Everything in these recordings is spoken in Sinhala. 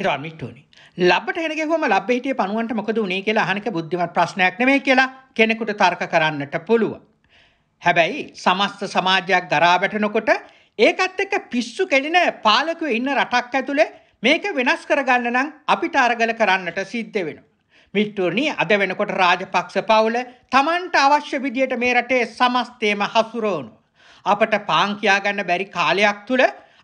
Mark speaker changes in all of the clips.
Speaker 1: හිරමිට්ටෝනි ලබට හෙනගෙහොම ලබ හිටිය පනුවන්ට මොකද උනේ කියලා අහනක බුද්ධිමත් ප්‍රශ්නයක් නෙමෙයි කියලා කෙනෙකුට තර්ක කරන්නට පුළුවන්. හැබැයි සමස්ත සමාජයක් දරා වැටෙනකොට ඒකත් එක්ක පිස්සු කෙලින පාලකයෝ ඉන්න රටක් ඇතුලේ මේක වෙනස් කරගන්න නම් අපිට අරගල කරන්නට සිද්ධ වෙනවා. මිට්ටෝනි අද වෙනකොට රාජපක්ෂ පවුල Tamanට අවශ්‍ය විදියට මේ රටේ සමස්තේම හසුරවනවා. අපට පාන් කියාගන්න බැරි කාලයක් තුල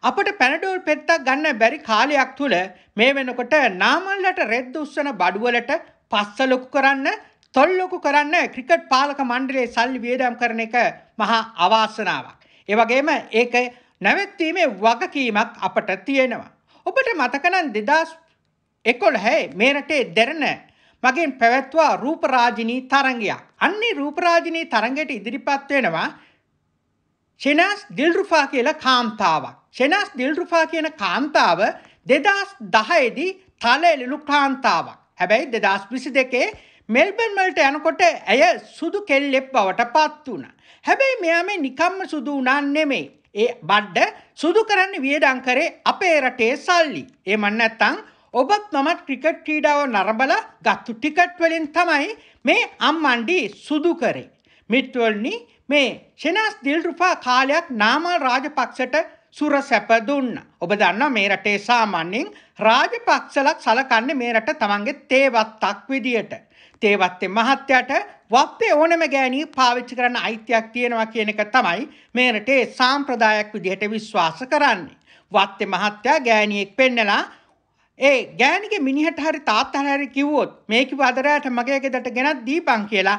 Speaker 1: අපට පැනඩෝල් පෙත්තක් ගන්න බැරි කාලයක් තුළ මේ වෙනකොට නාමල්ලට රෙද්ද උස්සන බඩුවලට පස්ස ලොකු කරන්න තොල් ලොකු කරන්න ක්‍රිකට් පාලක මණ්ඩලයේ සල්ලි වියදම් කරන එක මහා අවාසනාවක්. ඒ වගේම ඒක නැවැත්වීමේ වගකීමක් අපට තියෙනවා. ඔබට මතකනම් 2011 මේ රටේ දෙරණ මගෙන් පැවැත්වා රූපරාජිනී තරංගයක්. අන්නේ රූපරාජිනී තරංගයට ඉදිරිපත් වෙනවා ෂිනාස් දිල්රුෆා කියලා කාන්තාවක්. ෂෙනස් දිල්රුෆා කියන කාන්තාව දෙදස් දහයේදී තල එලිලු කාන්තාවක්. හැබැයි දෙදස් විසි දෙකේ මෙල්බන් වලට යනකොට ඇය සුදු කෙල්ලෙක් බවට පත් වුණා. හැබැයි මෙයා මේ නිකම්ම සුදු වුණා නෙමෙයි. ඒ බඩ්ඩ සුදු කරන්න වියදම් කරේ අපේ රටේ සල්ලි. එහෙම නැත්නම් ඔබත් මමත් ක්‍රිකට් ක්‍රීඩාව නරඹලා ගත්තු ටිකට් වලින් තමයි මේ අම්මණ්ඩි සුදු කරේ. මිත්වලනි මේ ෂෙනස් දිල්රුපා කාලයක් නාමල් රාජපක්ෂට සුර සැප දුන්න. ඔබ දන්නවා මේ රටේ සාමාන්‍යයෙන් රාජපක්ෂලක් සලකන්නේ මේ රට තමන්ගේ තේවත්තක් විදියට. තේවත්තේ මහත්තයට වප්පේ ඕනම ගෑණී පාවිච්චි කරන්න අයිතියක් තියෙනවා කියන එක තමයි මේ රටේ සාම්ප්‍රදායක් විදිහට විශ්වාස කරන්නේ. වත්තේ මහත්තයා ගෑණියෙක් පෙන්නලා ඒ ගෑණිගේ මිනිහට හරි තාත්තට හරි කිව්වොත් මේක වදරයට මගේ ගෙදරට ගෙනත් දීපන් කියලා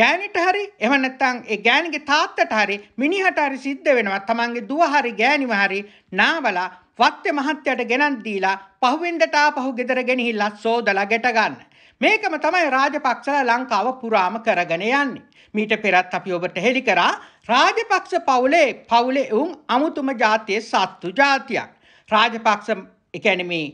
Speaker 1: ගෑනිට හරි එහෙම නැත්නම් ඒ ගෑණිගේ තාත්තට හරි මිනිහට හරි සිද්ධ වෙනවා තමන්ගේ දුව හරි ගෑණිව හරි නාවලා වත්ත්‍ය මහත්තයට ගෙනන් දීලා පහුවෙන්දට ආපහු ගෙදර ගෙනහිල්ලා සෝදලා ගැට ගන්න. මේකම තමයි රාජපක්ෂලා ලංකාව පුරාම කරගෙන යන්නේ. මීට පෙරත් අපි ඔබට හෙළි කරා රාජපක්ෂ පවුලේ පවුලේ උන් අමුතුම જાතියේ සත්තු జాතියක්. රාජපක්ෂ එකැනමේ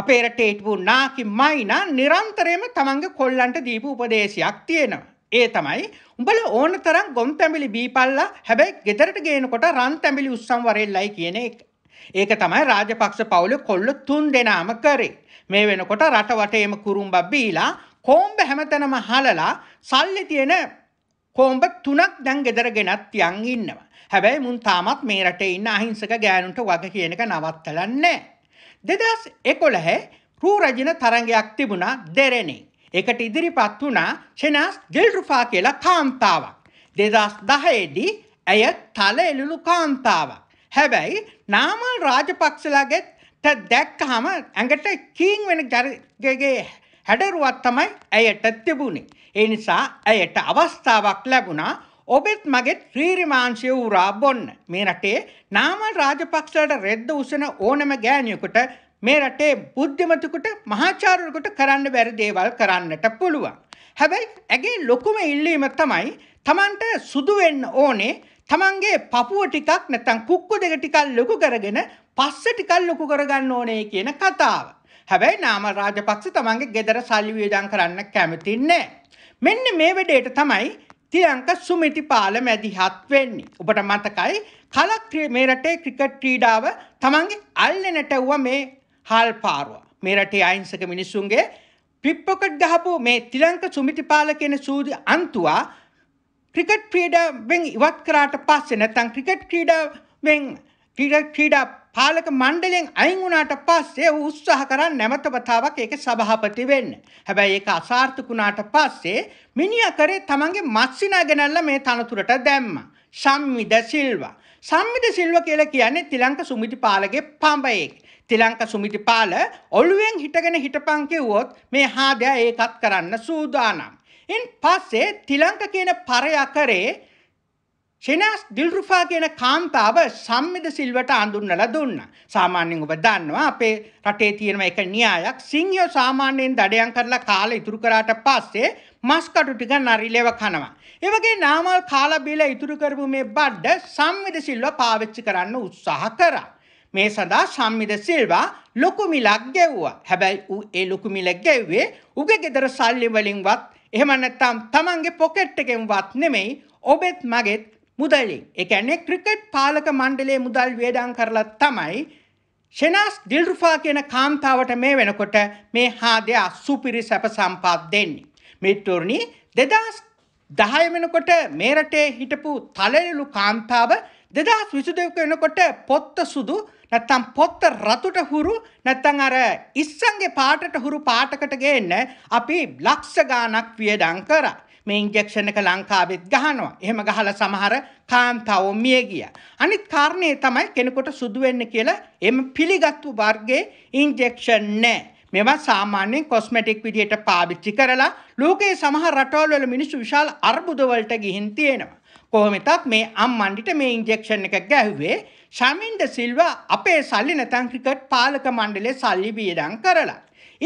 Speaker 1: අපේ රටේ හිටපු නාකි මයිනා නිරන්තරයෙන්ම තමන්ගේ කොල්ලන්ට දීපු උපදේශයක් තියෙනවා. ඒ තමයි උඹල ඕන තරම් ගොම් තැඹිලි බීපල්ලා හැබැයි ගෙදරට ගේනකොට රන් තැඹිලි උස්සන් වරෙල්ලයි කියන එක. ඒක තමයි රාජපක්ෂ පවුලේ කොල්ල තුන් දෙනාම කරේ. මේ වෙනකොට රට වටේම කුරුම්බක් බීලා කොම්බ හැමතැනම හලලා සල්ලි තියෙන කොම්බ තුනක් දැන් ගෙදර ගෙනත් යන් ඉන්නවා. හැබැයි මුන් තාමත් මේ රටේ ඉන්න අහිංසක ගෑනුන්ට වග කියන එක නවත්තලා නැහැ. 2011 රූ රජින තරඟයක් තිබුණා දෙරණේ. ඒකට ඉදිරිපත් වුණා ෂෙනාස් දිල්රුෆා කියලා කාන්තාවක්. 2010 දී ඇය තල එළුණු කාන්තාවක්. හැබැයි නාමල් රාජපක්ෂලාගෙත් දැක්කහම ඇඟට කීං වෙන ජරගේ හැඩරුවක් තමයි ඇයට තිබුණේ. ඒ නිසා ඇයට අවස්ථාවක් ලැබුණා ඔබෙත් මගෙත් ශ්‍රීරිමාංශය උරා බොන්න. මේ රටේ නාමල් රාජපක්ෂලට රෙද්ද උසන ඕනම ගෑණියෙකුට මේ රටේ බුද්ධිමතුකට මහාචාර්යවරයෙකුට කරන්න බැරි දේවල් කරන්නට පුළුවන්. හැබැයි ඇගේ ලොකුම ඉල්ලීම තමයි Tamanට සුදු වෙන්න ඕනේ Tamanගේ පපුව ටිකක් නැත්නම් කුක්කු දෙක ටිකක් ලොකු කරගෙන පස්ස ටිකක් ලොකු කරගන්න ඕනේ කියන කතාව. හැබැයි නාම රාජපක්ෂ Tamanගේ gedara සල්ලි වියදම් කරන්න කැමති නැහැ. මෙන්න මේ වෙඩේට තමයි තිලංක සුමිතිපාල මැදිහත් වෙන්නේ. ඔබට මතකයි කලක් මේ රටේ ක්‍රිකට් ක්‍රීඩාව තමන්ගේ අල්ලනටවුව මේ හල්පාරුව. මේරටේ අයිංසක මිනිස්සුන්ගේ පිප්පොකට් ගහපු මේ තිලංක සුමිතිපාල කියන සූදි අන්තුවා ක්‍රිකට් ක්‍රීඩාවෙන් ඉවත් කරාට පස්සේ නැත්නම් ක්‍රිකට් ක්‍රීඩාවෙන් ක්‍රීඩා ක්‍රීඩා පාලක මණ්ඩලයෙන් අයින් වුණාට පස්සේ ඌ උත්සාහ කරන් නැවත වතාවක් ඒකේ සභාපති වෙන්න. හැබැයි ඒක අසාර්ථක වුණාට පස්සේ මිනිහා කරේ තමන්ගේ මත්සිනා ගෙනල්ලා මේ තනතුරට දැම්මා. සම්මිද සිල්වා. සම්මිද සිල්වා කියලා කියන්නේ තිලංක සුමිතිපාලගේ පඹයෙක්. තිලංක සුමිටිපාල ඔළුවෙන් හිටගෙන හිටපන් කිව්වොත් මේ හාදයා ඒකත් කරන්න සූදානම්. ඉන් පස්සේ තිලංක කියන පරයා කරේ ෂෙනස් දිල්රුෆා කියන කාන්තාව සම්මිද සිල්වට අඳුන්නලා දුන්නා. සාමාන්‍යයෙන් ඔබ දන්නවා අපේ රටේ තියෙන එක න්‍යායක් සිංහයෝ සාමාන්‍යයෙන් දඩයන් කරලා කාලා ඉතුරු කරාට පස්සේ මස් කටු ටික නරිලෙව කනවා. ඒ වගේ නාමල් කාලා බීලා ඉතුරු කරපු මේ බඩ සම්මිද සිල්ව පාවිච්චි කරන්න උත්සාහ කරා. මේ සඳහා සම්මිද සිල්වා ලොකු මිලක් ගෙව්වා. හැබැයි ඌ ඒ ලොකු මිල ගෙව්වේ ඌගේ ගෙදර සල්ලි වලින්වත් එහෙම නැත්නම් තමන්ගේ පොකට් එකෙන්වත් නෙමෙයි ඔබෙත් මගෙත් මුදලින්. ඒ කියන්නේ ක්‍රිකට් පාලක මණ්ඩලයේ මුදල් වේදම් කරලා තමයි ෂෙනාස් දිල්රුෆා කියන කාන්තාවට මේ වෙනකොට මේ හාදයා සුපිරි සැප සම්පත් දෙන්නේ. මිටුරණි දෙදස් දහය වෙනකොට මේරටේ හිටපු තලලු කාන්තාව දෙදස් විසුදක වෙනකොට පොත්ත සුදු නැත්තම් පොත්ත රතුට හුරු නැත්තම් අර ඉස්සන්ගේ පාටට හුරු පාටකට ගේන්න අපි ලක්ෂ ගාණක් වියදම් කරා. මේ ඉන්ජෙක්ෂන් එක ලංකාවෙත් ගහනවා. එහෙම ගහලා සමහර කාන්තාවෝ මිය ගියා. අනිත් කාරණේ තමයි කෙනෙකුට සුදු වෙන්න කියලා එම පිළිගත්තු වර්ගයේ ඉන්ජෙක්ෂන් නැහැ. මේවා සාමාන්‍යයෙන් කොස්මටික් විදියට පාවිච්චි කරලා ලෝකයේ සමහර රටවල් වල මිනිස්සු විශාල අර්බුද වලට ගිහින් තියෙනවා. කොහොමතත් මේ අම්මන්ඩිට මේ ඉන්ජෙක්ෂන් එක ගැහුවේ ශමින්ද සිල්වා අපේ සල්ලි නැතන් ක්‍රිකට් පාලක මණ්ඩලේ සල්ලි වියදම් කරලා.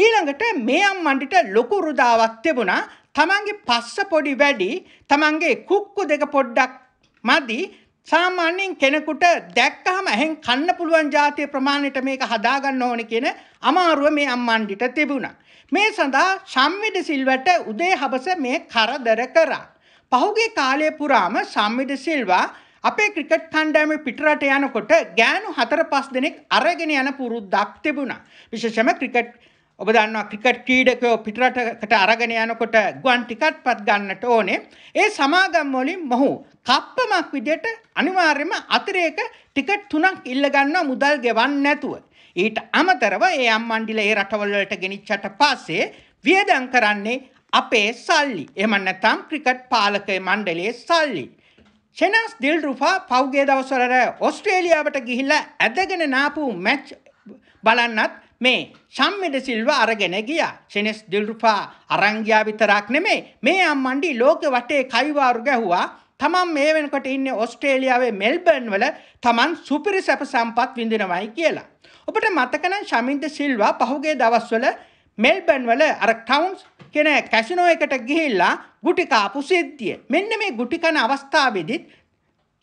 Speaker 1: ඊළඟට මේ අම්මන්ඩිට ලොකු රුදාවක් තිබුණා තමන්ගේ පස්ස පොඩි වැඩි තමන්ගේ කුක්කු දෙක පොඩ්ඩක් මදි සාමාන්‍යයෙන් කෙනෙකුට දැක්කහම ඇහෙන් කන්න පුළුවන් ජාතිය ප්‍රමාණයට මේක හදාගන්න ඕන කියන අමාරුව මේ අම්මන්ඩිට තිබුණා. මේ සඳහා සම්විධ සිල්වට උදේ හබස මේ කරදර කරා. පහුගේ කාලය පුරාම සම්මිද සිල්වා අපේ ක්‍රිකට් කණ්ඩෑම පිටරට යනකොට ගෑනු හතර පස් දෙනෙක් අරගෙන යන පුරුද්දක් තිබුණා. විශේෂම ක්‍රිකට් ඔබ දන්නවා ක්‍රිකට් ක්‍රීඩකයෝ පිටරටකට අරගෙන යනකොට ගුවන් ටිකට්පත් ගන්නට ඕනේ. ඒ සමාගම් වලින් මොහු කප්පමක් විදියට අනිවාර්යයෙන්ම අතිරේක ටිකට් තුනක් ඉල්ල ගන්නවා මුදල් ගෙවන්නේ නැතුව. ඊට අමතරව ඒ අම්මණ්ඩිල ඒ රටවල් වලට ගෙනිච්චට පස්සේ වියදම් කරන්නේ අපේ සල්ලි. එහෙම නැත්නම් ක්‍රිකට් පාලක මණ්ඩලයේ සල්ලි. ෂෙනස් දිල්රුෆා පෞගේ දවස්වල ඔස්ට්‍රේලියාවට ගිහිල්ලා ඇදගෙන නාපු මැච් බලන්නත් මේ සම්මෙද සිල්ව අරගෙන ගියා. ෂෙනස් දිල්රුෆා අරංගියා විතරක් නෙමේ මේ අම්මණ්ඩි ලෝක වටේ කයිවාරු ගැහුවා. තමන් මේ වෙනකොට ඉන්නේ ඔස්ට්‍රේලියාවේ මෙල්බර්න් වල තමන් සුපිරි සැප සම්පත් විඳිනවයි කියලා. ඔබට මතකනම් ශමින්ද සිල්වා පහුගිය දවස්වල මෙල්බන් වල අර ටවුන්ස් කෙන කැසිනෝ එකට ගිහිල්ලා ගුටි කාපු සිද්ධිය. මෙන්න මේ ගුටි කන අවස්ථාවේදීත්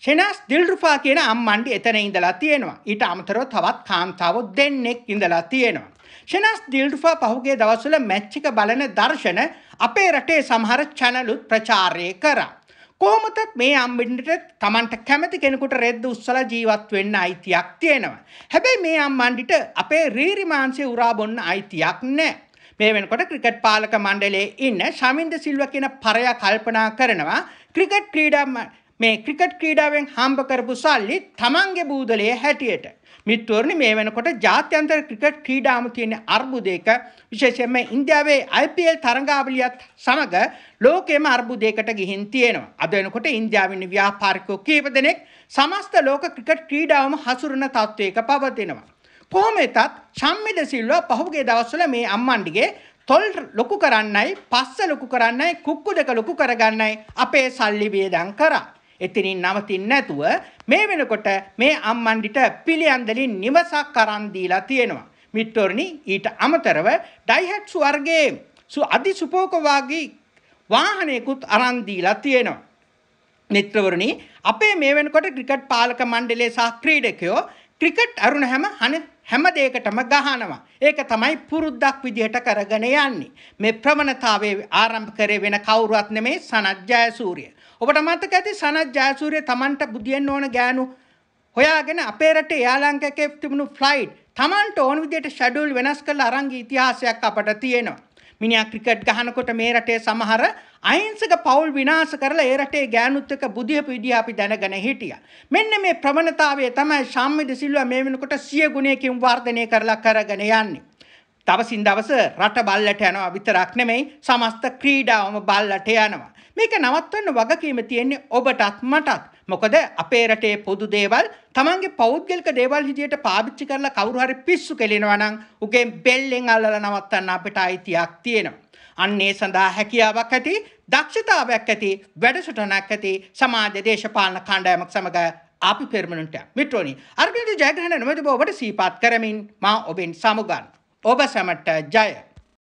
Speaker 1: ෂෙනස් දිල්රුෆා කියන අම්මන්ඩි එතන ඉඳලා තියෙනවා. ඊට අමතරව තවත් කාන්තාවෝ දෙන්නෙක් ඉඳලා තියෙනවා. ෂෙනස් දිල්රුෆා පහුගිය දවස්වල මැච් එක බලන දර්ශන අපේ රටේ සමහර channel උත් ප්‍රචාරය කරා. කොහොමතත් මේ අම්බින්ඩට Tamanට කැමති කෙනෙකුට රෙද්ද උස්සලා ජීවත් වෙන්න අයිතියක් තියෙනවා. හැබැයි මේ අම්මන්ඩිට අපේ රීරි මාංශය උරා බොන්න අයිතියක් නැහැ. මේ වෙනකොට ක්‍රිකට් පාලක මණ්ඩලයේ ඉන්න ශමින්ද සිල්වා කියන පරයා කල්පනා කරනවා ක්‍රිකට් ක්‍රීඩා මේ ක්‍රිකට් ක්‍රීඩාවෙන් හම්බ කරපු සල්ලි තමන්ගේ බූදලයේ හැටියට මිත්වරණි මේ වෙනකොට ජාත්‍යන්තර ක්‍රිකට් ක්‍රීඩාම තියෙන අර්බුදයක විශේෂයෙන්ම ඉන්දියාවේ IPL තරඟාවලියත් සමග ලෝකෙම අර්බුදයකට ගිහින් තියෙනවා. අද වෙනකොට ඉන්දියාවේ ව්‍යාපාරිකයෝ කීප දෙනෙක් සමස්ත ලෝක ක්‍රිකට් ක්‍රීඩාවම හසුරන තත්වයක පවතිනවා. කොහොම වෙතත් සම්මිද සිල්වා පහුගිය දවස්වල මේ අම්මන්ඩිගේ තොල් ලොකු කරන්නයි, පස්ස ලොකු කරන්නයි, කුක්කු දෙක ලොකු කරගන්නයි අපේ සල්ලි වියදම් කරා. එතනින් නවතින් නැතුව මේ වෙනකොට මේ අම්මන්ඩිට පිළියන්දලින් නිවසක් කරන් දීලා තියෙනවා. මිත්වරණි ඊට අමතරව ඩයිහැට්ස් වර්ගයේ සු අධි සුපෝකවාගේ වාහනයකුත් අරන් දීලා තියෙනවා. මිත්‍රවරුනි අපේ මේ වෙනකොට ක්‍රිකට් පාලක මණ්ඩලය සහ ක්‍රීඩකයෝ ක්‍රිකට් අරුණ හැම හන හැම දෙයකටම ගහනවා. ඒක තමයි පුරුද්දක් විදිහට කරගෙන යන්නේ. මේ ප්‍රවණතාවයේ ආරම්භ කරේ වෙන කවුරුවත් නෙමේ සනත් ජයසූරිය. ඔබට මතක ඇති සනත් ජයසූරිය Tamanට බුදියන්න ඕන ගෑනු හොයාගෙන අපේ රටේ යාලංකකේ තිබුණු ෆ්ලයිට් Tamanට ඕන විදිහට ෂෙඩියුල් වෙනස් කරලා අරන් ඉතිහාසයක් අපට තියෙනවා. මිනිහා ක්‍රිකට් ගහනකොට මේ රටේ සමහර අයිංසක පවුල් විනාශ කරලා ඒ රටේ ගෑනුත් එක්ක බුදිහපු විදිහ අපි දැනගෙන හිටියා. මෙන්න මේ ප්‍රවණතාවය තමයි ශාම්මද සිල්වා මේ වෙනකොට සිය ගුණයකින් වර්ධනය කරලා කරගෙන යන්නේ. දවසින් දවස රට බල්ලට යනවා විතරක් නෙමෙයි සමස්ත ක්‍රීඩාවම බල්ලට යනවා. මේක නවත්වන්න වගකීම තියෙන්නේ ඔබටත් මටත්. මොකද අපේ රටේ පොදු දේවල් තමන්ගේ පෞද්ගලික දේවල් විදියට පාවිච්චි කරලා කවුරු හරි පිස්සු කෙලිනවා නම් උගෙන් බෙල්ලෙන් අල්ලලා නවත්තන්න අපිට අයිතියක් තියෙනවා. අන්නේ සඳහා හැකියාවක් ඇති දක්ෂතාවයක් ඇති වැඩසටහනක් ඇති සමාජ දේශපාලන කණ්ඩායමක් සමඟ අපි පෙරමණට මිටෝනි අර්ගයට ජයග්‍රහණ නොමැතිබ ඔබට සීපත් කරමින් මා ඔබෙන් සමුගන් ඔබ සැමට ජය